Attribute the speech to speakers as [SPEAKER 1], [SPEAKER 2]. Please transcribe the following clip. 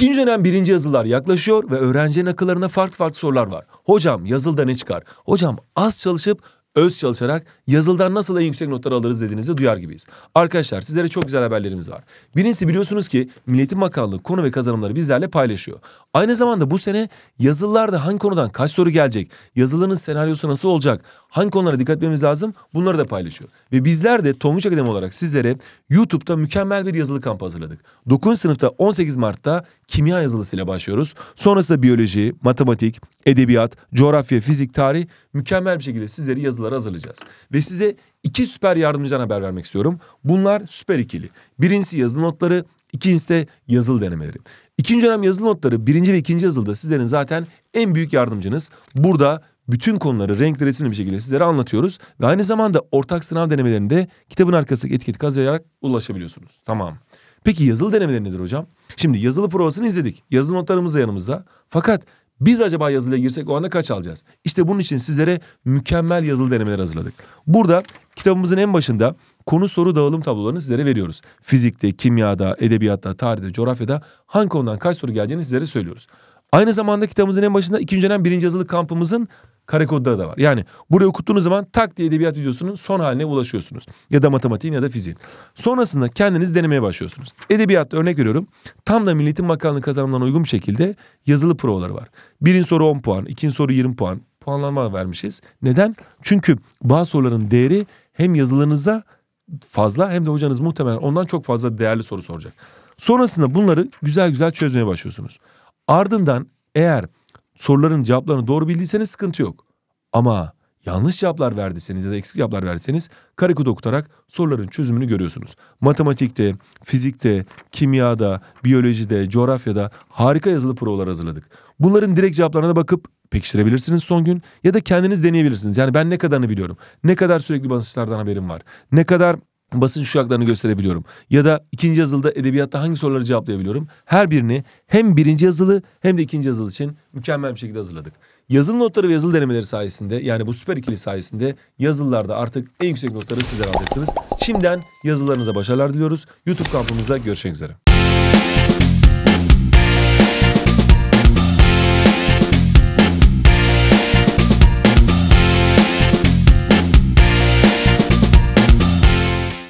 [SPEAKER 1] İkinci dönem birinci yazılar yaklaşıyor ve öğrencinin akıllarına farklı farklı sorular var. Hocam yazılda ne çıkar? Hocam az çalışıp öz çalışarak yazıldan nasıl en yüksek notlar alırız dediğinizi duyar gibiyiz. Arkadaşlar sizlere çok güzel haberlerimiz var. Birincisi biliyorsunuz ki Milliyetin Bakanlığı konu ve kazanımları bizlerle paylaşıyor. Aynı zamanda bu sene yazılılarda hangi konudan kaç soru gelecek, yazılının senaryosu nasıl olacak, hangi konulara dikkat etmemiz lazım bunları da paylaşıyor. Ve bizler de Tonguç Akademi olarak sizlere YouTube'da mükemmel bir yazılı kampı hazırladık. 9. sınıfta 18 Mart'ta kimya yazılısıyla başlıyoruz. Sonrasında biyoloji, matematik, edebiyat, coğrafya, fizik, tarih mükemmel bir şekilde sizleri yazılara hazırlayacağız. Ve size iki süper yardımcıdan haber vermek istiyorum. Bunlar süper ikili. Birincisi yazılı notları, İkincisi de yazılı denemeleri. İkinci dönem yazılı notları birinci ve ikinci yazılıda sizlerin zaten en büyük yardımcınız. Burada bütün konuları renkli resimli bir şekilde sizlere anlatıyoruz. Ve aynı zamanda ortak sınav denemelerinde kitabın arkasındaki etiketi kazıyarak ulaşabiliyorsunuz. Tamam. Peki yazılı denemeler nedir hocam? Şimdi yazılı provasını izledik. Yazılı notlarımız da yanımızda. Fakat biz acaba yazılıya girsek o anda kaç alacağız? İşte bunun için sizlere mükemmel yazılı denemeler hazırladık. Burada kitabımızın en başında konu soru dağılım tablolarını sizlere veriyoruz. Fizikte, kimyada, edebiyatta, tarihte, coğrafyada hangi konudan kaç soru geleceğini sizlere söylüyoruz. Aynı zamanda kitabımızın en başında ikinci dönem birinci yazılı kampımızın Kare karekodları da var. Yani buraya okuttuğunuz zaman tak diye edebiyat videosunun son haline ulaşıyorsunuz. Ya da matematiğin ya da fiziğin. Sonrasında kendiniz denemeye başlıyorsunuz. Edebiyatta örnek veriyorum. Tam da milletin makalını kazanımlarına uygun bir şekilde yazılı provaları var. Birinci soru 10 puan, ikinci soru 20 puan. Puanlama vermişiz. Neden? Çünkü bazı soruların değeri hem yazılarınıza fazla hem de hocanız muhtemelen ondan çok fazla değerli soru soracak. Sonrasında bunları güzel güzel çözmeye başlıyorsunuz. Ardından eğer soruların cevaplarını doğru bildiyseniz sıkıntı yok. Ama yanlış cevaplar verdiyseniz ya da eksik cevaplar verdiyseniz karekod okutarak soruların çözümünü görüyorsunuz. Matematikte, fizikte, kimyada, biyolojide, coğrafyada harika yazılı provalar hazırladık. Bunların direkt cevaplarına da bakıp pekiştirebilirsiniz son gün ya da kendiniz deneyebilirsiniz. Yani ben ne kadarını biliyorum, ne kadar sürekli basınçlardan haberim var, ne kadar basınç uçaklarını gösterebiliyorum. Ya da ikinci yazılıda edebiyatta hangi soruları cevaplayabiliyorum. Her birini hem birinci yazılı hem de ikinci yazılı için mükemmel bir şekilde hazırladık. Yazılı notları ve yazılı denemeleri sayesinde yani bu süper ikili sayesinde yazılılarda artık en yüksek notları sizler alacaksınız. Şimdiden yazılarınıza başarılar diliyoruz. YouTube kampımıza görüşmek üzere.